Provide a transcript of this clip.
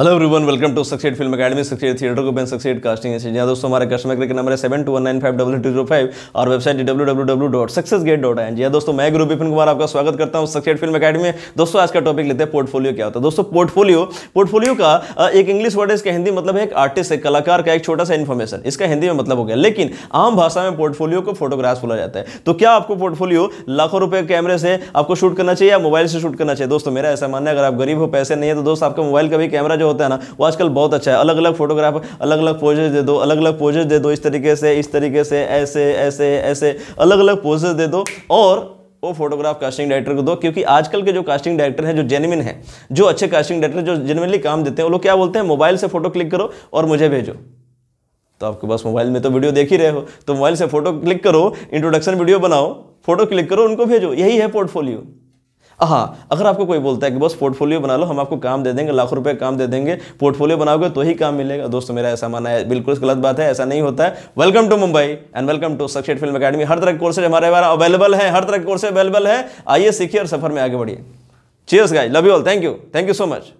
hello everyone welcome to succeed film academy succeed theatre को succeed casting एजेंसियाँ दोस्तों हमारे कस्टमर केयर नंबर है seven two one nine five double two zero five और website W W W dot success gate dot N G हाँ दोस्तों मैं गुरु विपिन कुमार आपका स्वागत करता हूँ सक्सेड फिल्म अकेडमी में दोस्तों आज का टॉपिक लेते हैं पोर्टफोलियो क्या होता है दोस्तों पोर्टफोलियो पोर्टफोलियो का एक इंग्लिश वर्ड है इसका हिंदी मतलब है एक आर्टिस्ट एक कलाकार का एक छोटा सा इन्फॉर्मेशन इसका हिंदी में मतलब हो गया लेकिन आम भाषा में पोर्टफोलियो को फोटोग्राफ बोला जाता है तो क्या आपको पोर्टफोलियो लाखों रुपये कैमरे से आपको शूट करना चाहिए या मोबाइल से शूट करना चाहिए दोस्तों मेरा ऐसा मानना है अगर आप गरीब हो पैसे नहीं है तो दोस्तों आपका मोबाइल का भी कैमरा जो होता है ना वो आजकल बहुत अच्छा है अलग अलग फोटोग्राफर अलग अलग पोजेज दे दो अलग अलग पोजेज दे दो इस तरीके से इस तरीके से ऐसे ऐसे ऐसे अलग अलग पोजेज दे दो और वो फोटोग्राफ कास्टिंग डायरेक्टर को दो क्योंकि आजकल के जो कास्टिंग डायरेक्टर हैं जो जेनविन हैं जो अच्छे कास्टिंग डायरेक्टर जो जेनविनली काम देते हैं वो लोग क्या बोलते हैं मोबाइल से फोटो क्लिक करो और मुझे भेजो तो आपके पास मोबाइल में तो वीडियो देख ही रहे हो तो मोबाइल से फोटो क्लिक करो इंट्रोडक्शन वीडियो बनाओ फोटो क्लिक करो उनको भेजो यही है पोर्टफोलियो हाँ अगर आपको कोई बोलता है कि बस पोर्टफोलियो बना लो हम आपको काम दे देंगे लाखों रुपए काम दे देंगे पोर्टफोलियो बनाओगे तो ही काम मिलेगा दोस्तों मेरा ऐसा मानना है बिल्कुल गलत बात है ऐसा नहीं होता है welcome to Mumbai and welcome to succeed film academy हर तरह के कोर्सेज हमारे द्वारा अवेलेबल है हर तरह के कोर्सेज अवेलेबल है आइए सीखिए और सफर में आगे बढ़िए cheers guys love you all thank you thank you so much